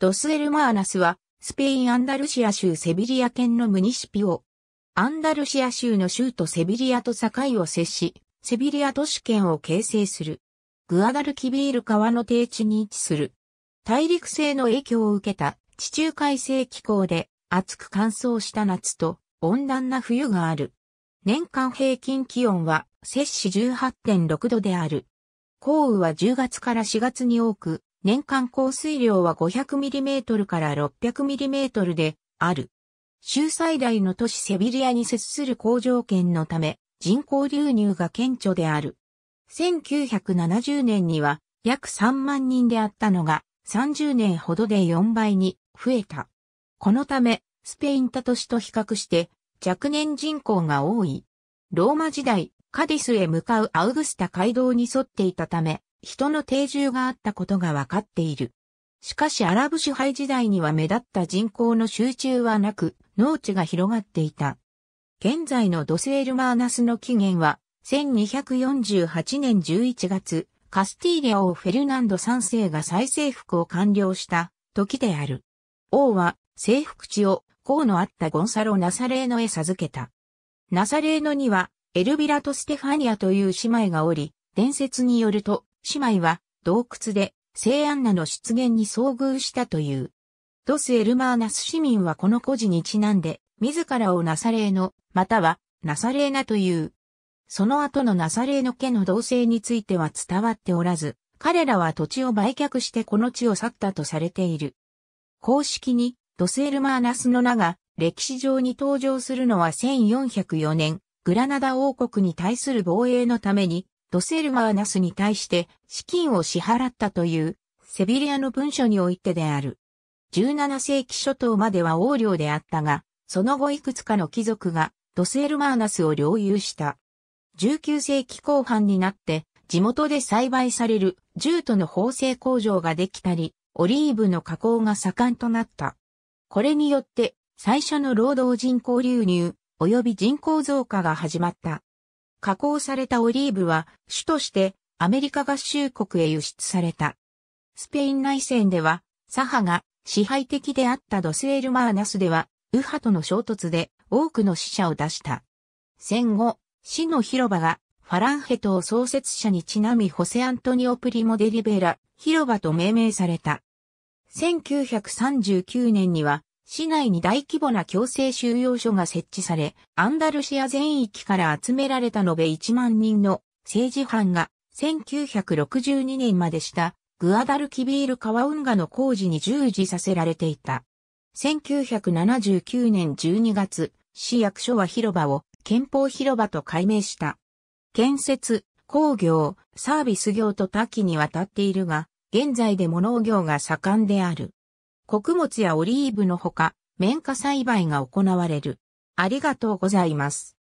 ドスエルマーナスは、スペイン・アンダルシア州セビリア県のムニシピオ。アンダルシア州の州とセビリアと境を接し、セビリア都市圏を形成する。グアダルキビール川の低地に位置する。大陸性の影響を受けた地中海性気候で暑く乾燥した夏と温暖な冬がある。年間平均気温は摂氏18.6度である。降雨は10月から4月に多く、年間降水量は 500mm から 600mm である。州最大の都市セビリアに接する工場圏のため、人口流入が顕著である。1970年には約3万人であったのが、30年ほどで4倍に増えた。このため、スペインタ都市と比較して若年人口が多い。ローマ時代、カディスへ向かうアウグスタ街道に沿っていたため、人の定住があったことがわかっている。しかしアラブ支配時代には目立った人口の集中はなく、農地が広がっていた。現在のドセールマーナスの起源は、1248年11月、カスティーリア王フェルナンド3世が再征服を完了した時である。王は征服地を公のあったゴンサロ・ナサレーノへ授けた。ナサレーノにはエルビラとステファニアという姉妹がおり、伝説によると、姉妹は洞窟で聖アンナの出現に遭遇したという。ドス・エルマーナス市民はこの故事にちなんで、自らをナサレーノ、または、ナサレーナという。その後のナサレーノ家の同性については伝わっておらず、彼らは土地を売却してこの地を去ったとされている。公式に、ドス・エルマーナスの名が、歴史上に登場するのは1404年、グラナダ王国に対する防衛のために、ドセルマーナスに対して資金を支払ったというセビリアの文書においてである。17世紀初頭までは横領であったが、その後いくつかの貴族がドセルマーナスを領有した。19世紀後半になって地元で栽培されるジュの縫製工場ができたり、オリーブの加工が盛んとなった。これによって最初の労働人口流入及び人口増加が始まった。加工されたオリーブは主としてアメリカ合衆国へ輸出された。スペイン内戦では左派が支配的であったドスエルマーナスでは右派との衝突で多くの死者を出した。戦後、死の広場がファランヘ島創設者にちなみホセアントニオ・プリモ・デ・リベラ広場と命名された。1939年には市内に大規模な強制収容所が設置され、アンダルシア全域から集められた延べ1万人の政治犯が1962年までしたグアダルキビール川運河の工事に従事させられていた。1979年12月、市役所は広場を憲法広場と改名した。建設、工業、サービス業と多岐にわたっているが、現在でも農業が盛んである。穀物やオリーブのほか、綿花栽培が行われる。ありがとうございます。